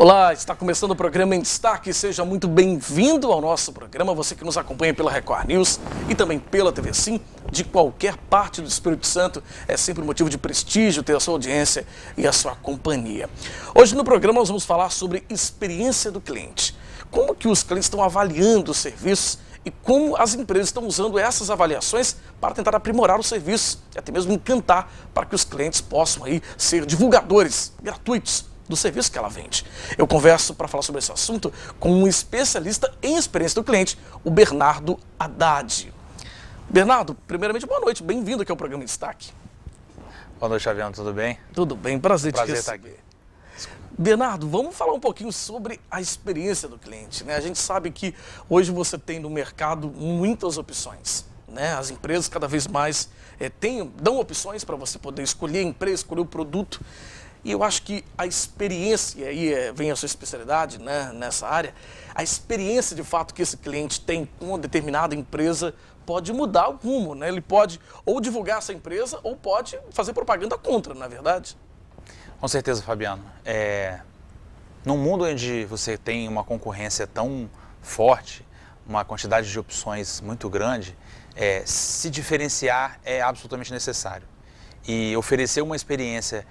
Olá, está começando o programa em destaque. Seja muito bem-vindo ao nosso programa, você que nos acompanha pela Record News e também pela TV Sim, de qualquer parte do Espírito Santo. É sempre motivo de prestígio ter a sua audiência e a sua companhia. Hoje no programa nós vamos falar sobre experiência do cliente. Como que os clientes estão avaliando os serviços e como as empresas estão usando essas avaliações para tentar aprimorar o serviço e até mesmo encantar para que os clientes possam aí ser divulgadores gratuitos do serviço que ela vende. Eu converso para falar sobre esse assunto com um especialista em experiência do cliente, o Bernardo Haddad. Bernardo, primeiramente, boa noite, bem-vindo aqui ao programa Destaque. Boa noite, Aviano, tudo bem? Tudo bem, prazer, prazer te tá receber. Prazer estar aqui. Bernardo, vamos falar um pouquinho sobre a experiência do cliente. Né? A gente sabe que hoje você tem no mercado muitas opções. Né? As empresas cada vez mais é, dão opções para você poder escolher a empresa, escolher o produto. E eu acho que a experiência, e aí eh, vem a sua especialidade né, nessa área, a experiência de fato que esse cliente tem com uma determinada empresa pode mudar o rumo, né? Ele pode ou divulgar essa empresa ou pode fazer propaganda contra, na é verdade. Com certeza, Fabiano. É... Num mundo onde você tem uma concorrência tão forte, uma quantidade de opções muito grande, é... se diferenciar é absolutamente necessário. E oferecer uma experiência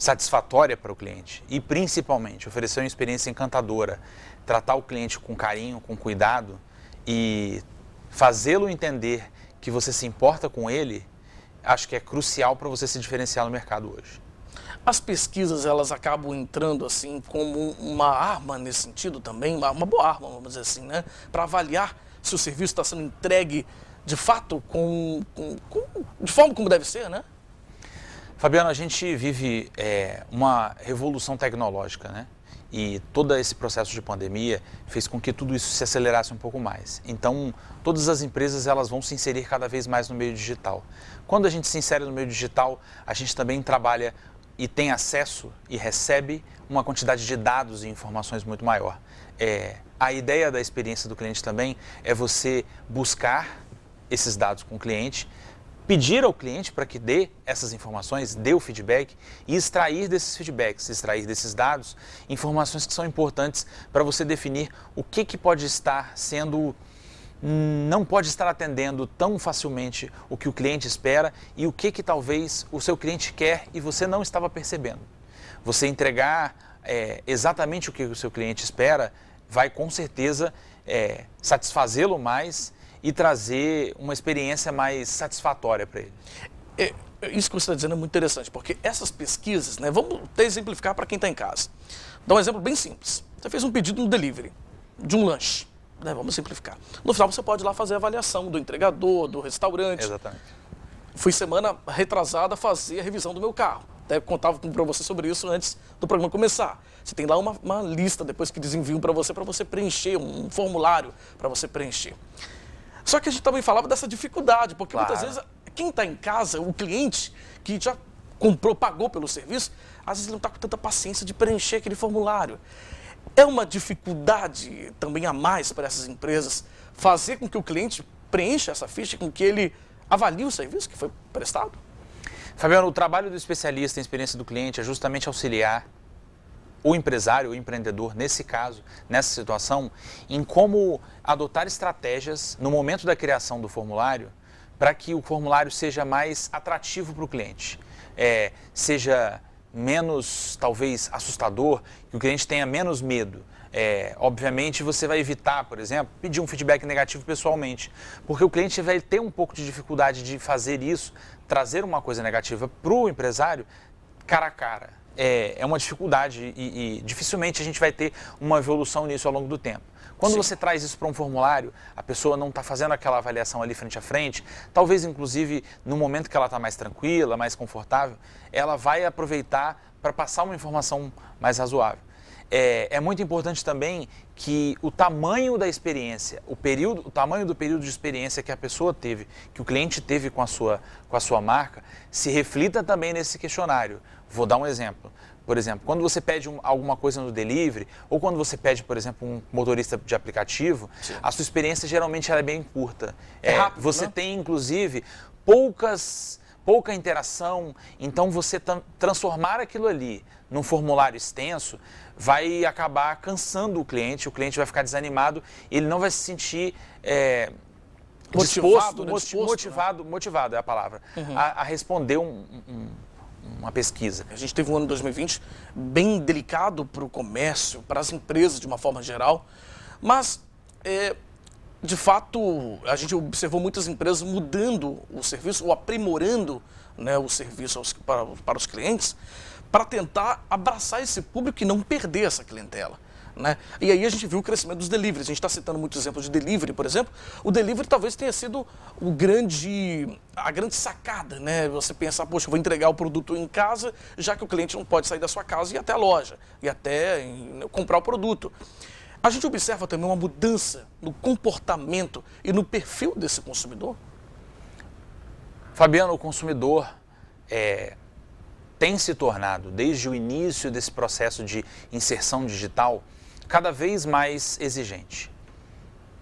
satisfatória para o cliente e, principalmente, oferecer uma experiência encantadora, tratar o cliente com carinho, com cuidado e fazê-lo entender que você se importa com ele, acho que é crucial para você se diferenciar no mercado hoje. As pesquisas elas acabam entrando assim como uma arma nesse sentido também, uma boa arma, vamos dizer assim, né? Para avaliar se o serviço está sendo entregue de fato com, com, com, de forma como deve ser, né? Fabiano, a gente vive é, uma revolução tecnológica, né? E todo esse processo de pandemia fez com que tudo isso se acelerasse um pouco mais. Então, todas as empresas elas vão se inserir cada vez mais no meio digital. Quando a gente se insere no meio digital, a gente também trabalha e tem acesso e recebe uma quantidade de dados e informações muito maior. É, a ideia da experiência do cliente também é você buscar esses dados com o cliente, pedir ao cliente para que dê essas informações, dê o feedback e extrair desses feedbacks, extrair desses dados, informações que são importantes para você definir o que, que pode estar sendo não pode estar atendendo tão facilmente o que o cliente espera e o que, que talvez o seu cliente quer e você não estava percebendo. Você entregar é, exatamente o que o seu cliente espera vai com certeza é, satisfazê-lo mais e trazer uma experiência mais satisfatória para ele. É, é, isso que você está dizendo é muito interessante, porque essas pesquisas, né, vamos até exemplificar para quem está em casa. Dá um exemplo bem simples. Você fez um pedido no delivery de um lanche, né, vamos simplificar. No final você pode ir lá fazer a avaliação do entregador, do restaurante. Exatamente. Fui semana retrasada fazer a revisão do meu carro. Até contava para você sobre isso antes do programa começar. Você tem lá uma, uma lista depois que eles enviam para você, para você preencher, um formulário para você preencher. Só que a gente também falava dessa dificuldade, porque claro. muitas vezes quem está em casa, o cliente que já comprou, pagou pelo serviço, às vezes não está com tanta paciência de preencher aquele formulário. É uma dificuldade também a mais para essas empresas fazer com que o cliente preencha essa ficha, com que ele avalie o serviço que foi prestado? Fabiano, o trabalho do especialista em experiência do cliente é justamente auxiliar o empresário, o empreendedor, nesse caso, nessa situação, em como adotar estratégias no momento da criação do formulário para que o formulário seja mais atrativo para o cliente, é, seja menos, talvez, assustador, que o cliente tenha menos medo. É, obviamente, você vai evitar, por exemplo, pedir um feedback negativo pessoalmente, porque o cliente vai ter um pouco de dificuldade de fazer isso, trazer uma coisa negativa para o empresário cara a cara é, é uma dificuldade e, e, dificilmente a gente vai ter uma evolução nisso ao longo do tempo. Quando Sim. você traz isso para um formulário, a pessoa não está fazendo aquela avaliação ali frente a frente, talvez inclusive no momento que ela está mais tranquila, mais confortável, ela vai aproveitar para passar uma informação mais razoável. É, é, muito importante também que o tamanho da experiência, o período, o tamanho do período de experiência que a pessoa teve, que o cliente teve com a sua, com a sua marca, se reflita também nesse questionário. Vou dar um exemplo. Por exemplo, quando você pede um, alguma coisa no delivery, ou quando você pede, por exemplo, um motorista de aplicativo, Sim. a sua experiência geralmente é bem curta. É, é rápido, você né? tem, inclusive, poucas pouca interação, então você transformar aquilo ali num formulário extenso vai acabar cansando o cliente, o cliente vai ficar desanimado, ele não vai se sentir é, motivado, disposto, né? né? motivado, disposto, motivado, né? motivado é a palavra, uhum. a, a, responder um, um uma pesquisa. A gente teve um ano 2020 bem delicado para o comércio, para as empresas de uma forma geral, mas é, de fato a gente observou muitas empresas mudando o serviço ou aprimorando né, o serviço aos, para, para os clientes para tentar abraçar esse público e não perder essa clientela. Né? E aí a gente viu o crescimento dos deliveries. A gente está citando muitos exemplos de delivery, por exemplo. O delivery talvez tenha sido o grande, a grande sacada, né? Você pensar, poxa, eu vou entregar o produto em casa, já que o cliente não pode sair da sua casa e ir até a loja, e até né, comprar o produto. A gente observa também uma mudança no comportamento e no perfil desse consumidor? Fabiano, o consumidor é, tem se tornado, desde o início desse processo de inserção digital, cada vez mais exigente.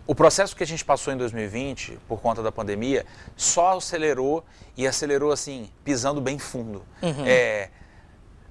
O processo que a gente passou em 2020, por conta da pandemia, só acelerou e acelerou assim, pisando bem fundo. Uhum. É,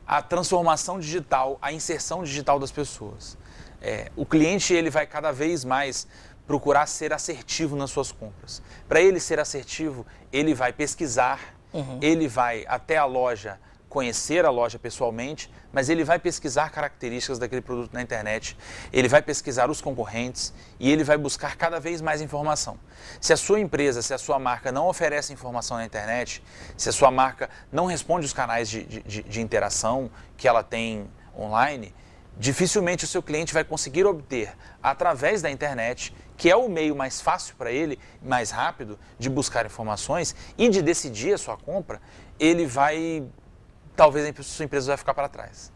a transformação digital, a inserção digital das pessoas. É, o cliente ele vai cada vez mais procurar ser assertivo nas suas compras. Para ele ser assertivo, ele vai pesquisar, uhum. ele vai até a loja conhecer a loja pessoalmente, mas ele vai pesquisar características daquele produto na internet, ele vai pesquisar os concorrentes e ele vai buscar cada vez mais informação. Se a sua empresa, se a sua marca não oferece informação na internet, se a sua marca não responde os canais de, de, de interação que ela tem online, dificilmente o seu cliente vai conseguir obter através da internet, que é o meio mais fácil para ele, mais rápido de buscar informações e de decidir a sua compra, ele vai talvez a sua empresa vai ficar para trás.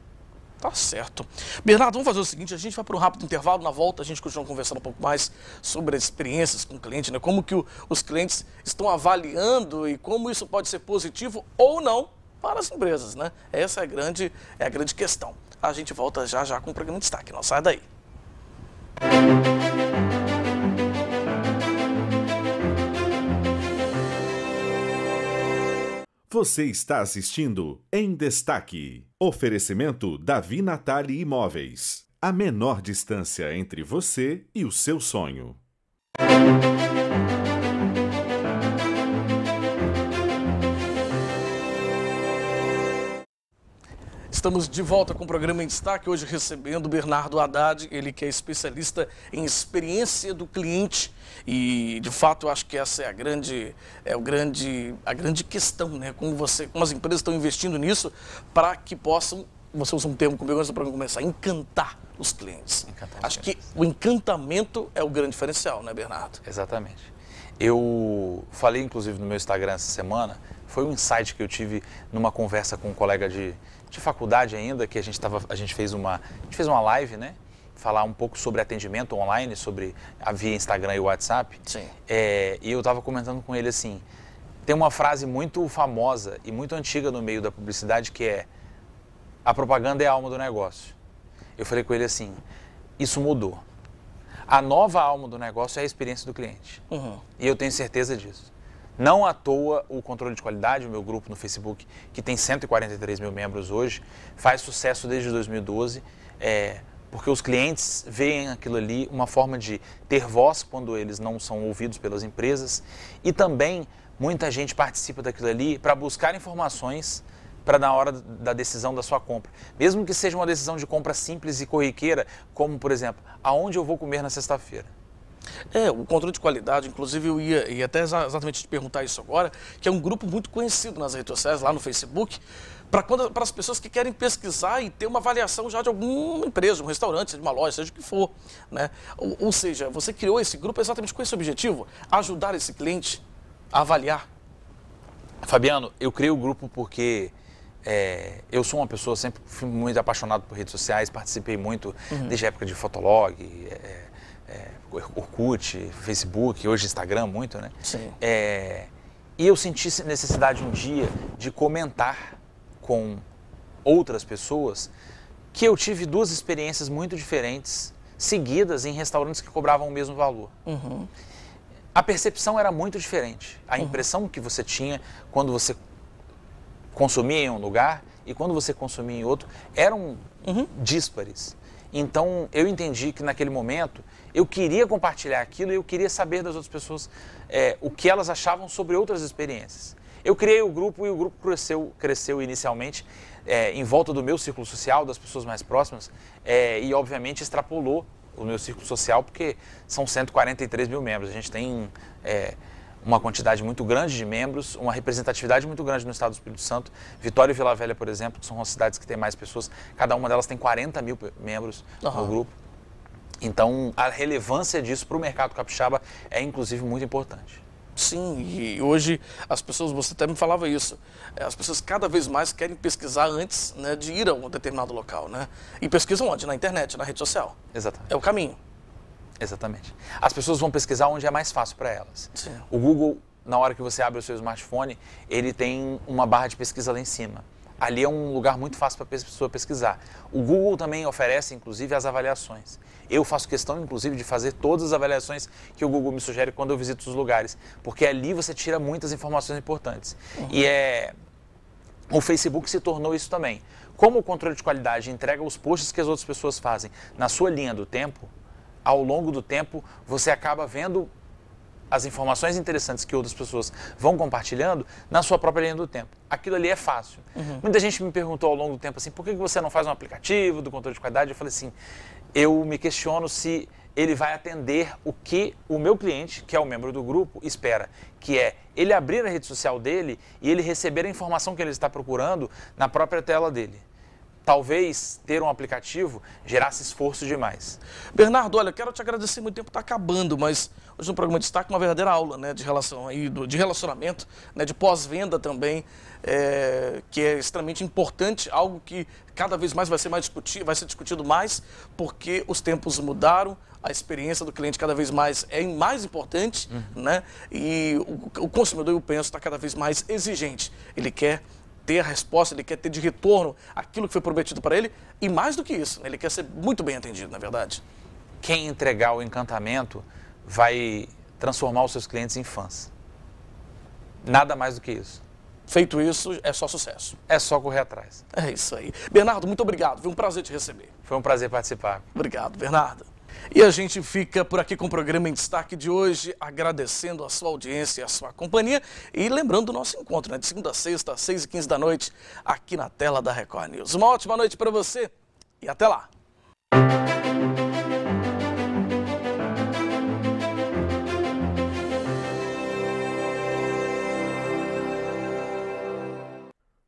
Tá certo. Bernardo, vamos fazer o seguinte, a gente vai para um rápido intervalo, na volta a gente continua conversando um pouco mais sobre as experiências com o cliente, né? como que o, os clientes estão avaliando e como isso pode ser positivo ou não para as empresas. Né? Essa é a grande, é a grande questão. A gente volta já já com o programa de destaque, não sai daí. Música Você está assistindo Em Destaque. Oferecimento Davi Natali Imóveis. A menor distância entre você e o seu sonho. Estamos de volta com o programa em destaque, hoje recebendo Bernardo Haddad, ele que é especialista em experiência do cliente e, de fato, acho que essa é a grande, é o grande, a grande questão, né? Como, você, como as empresas estão investindo nisso para que possam, você usa um termo comigo antes para programa começar, encantar os clientes. Encantar acho clientes. que o encantamento é o grande diferencial, né, Bernardo? Exatamente. Eu falei, inclusive, no meu Instagram essa semana foi um insight que eu tive numa conversa com um colega de, de faculdade ainda, que a gente, tava, a gente fez uma. A gente fez uma live, né? Falar um pouco sobre atendimento online, sobre a via Instagram e WhatsApp. Sim. É, e eu estava comentando com ele assim: tem uma frase muito famosa e muito antiga no meio da publicidade que é a propaganda é a alma do negócio. Eu falei com ele assim, isso mudou. A nova alma do negócio é a experiência do cliente. Uhum. E eu tenho certeza disso. Não à toa, o controle de qualidade, o meu grupo no Facebook, que tem 143 mil membros hoje, faz sucesso desde 2012, é, porque os clientes veem aquilo ali uma forma de ter voz quando eles não são ouvidos pelas empresas e também muita gente participa daquilo ali para buscar informações para na hora da decisão da sua compra. Mesmo que seja uma decisão de compra simples e corriqueira, como por exemplo, aonde eu vou comer na sexta-feira. É, o controle de qualidade, inclusive eu ia, ia até exatamente te perguntar isso agora, que é um grupo muito conhecido nas redes sociais, lá no Facebook, para as pessoas que querem pesquisar e ter uma avaliação já de alguma empresa, um restaurante, de uma loja, seja o que for. Né? Ou, ou seja, você criou esse grupo exatamente com esse objetivo, ajudar esse cliente a avaliar. Fabiano, eu criei o grupo porque é, eu sou uma pessoa, sempre fui muito apaixonado por redes sociais, participei muito uhum. desde a época de Fotolog, é, é, Orkut, Facebook, hoje Instagram muito, né? Sim. É, e eu senti necessidade um dia de comentar com outras pessoas que eu tive duas experiências muito diferentes seguidas em restaurantes que cobravam o mesmo valor. Uhum. A percepção era muito diferente. A uhum. impressão que você tinha quando você consumia em um lugar e quando você consumia em outro eram uhum. díspares. Então eu entendi que naquele momento eu queria compartilhar aquilo e eu queria saber das outras pessoas é, o que elas achavam sobre outras experiências. Eu criei o grupo e o grupo cresceu, cresceu inicialmente é, em volta do meu círculo social, das pessoas mais próximas, é, e obviamente extrapolou o meu círculo social, porque são 143 mil membros. A gente tem é, uma quantidade muito grande de membros, uma representatividade muito grande no estado do Espírito Santo. Vitória e Vila Velha, por exemplo, que são cidades que têm mais pessoas, cada uma delas tem 40 mil membros uhum. no grupo. Então, a relevância disso para o mercado capixaba é, inclusive, muito importante. Sim, e hoje as pessoas, você até me falava isso, é, as pessoas cada vez mais querem pesquisar antes né, de ir a um determinado local, né? E pesquisam onde? Na internet, na rede social. Exatamente. É o caminho. Exatamente. As pessoas vão pesquisar onde é mais fácil para elas. Sim. O Google, na hora que você abre o seu smartphone, ele tem uma barra de pesquisa lá em cima. Ali é um lugar muito fácil para a pessoa pesquisar. O Google também oferece, inclusive, as avaliações. Eu faço questão, inclusive, de fazer todas as avaliações que o Google me sugere quando eu visito os lugares, porque ali você tira muitas informações importantes. Uhum. E é o Facebook se tornou isso também. Como o controle de qualidade entrega os posts que as outras pessoas fazem na sua linha do tempo, ao longo do tempo, você acaba vendo as informações interessantes que outras pessoas vão compartilhando na sua própria linha do tempo. Aquilo ali é fácil. Uhum. Muita gente me perguntou ao longo do tempo assim, por que você não faz um aplicativo do controle de qualidade? Eu falei assim, eu me questiono se ele vai atender o que o meu cliente, que é o membro do grupo, espera, que é ele abrir a rede social dele e ele receber a informação que ele está procurando na própria tela dele talvez ter um aplicativo gerasse esforço demais. Bernardo, olha, quero te agradecer, muito tempo está acabando, mas hoje no programa de destaque uma verdadeira aula né, de, relação aí, de relacionamento, né, de pós-venda também, é, que é extremamente importante, algo que cada vez mais vai ser, mais discutido, vai ser discutido mais, porque os tempos mudaram, a experiência do cliente cada vez mais é mais importante, uhum. né? E o, o consumidor, eu penso, está cada vez mais exigente. Ele quer ter a resposta, ele quer ter de retorno aquilo que foi prometido para ele e mais do que isso, ele quer ser muito bem atendido, na verdade. Quem entregar o encantamento vai transformar os seus clientes em fãs. Nada mais do que isso. Feito isso, é só sucesso. É só correr atrás. É isso aí. Bernardo, muito obrigado. Foi um prazer te receber. Foi um prazer participar. Obrigado, Bernardo. E a gente fica por aqui com o programa em destaque de hoje, agradecendo a sua audiência e a sua companhia e lembrando o nosso encontro né, de segunda a sexta, às 6 e 15 da noite, aqui na tela da Record News. Uma ótima noite para você e até lá!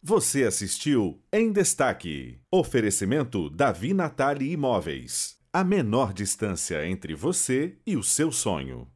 Você assistiu em destaque. Oferecimento Davi Natali Imóveis a menor distância entre você e o seu sonho.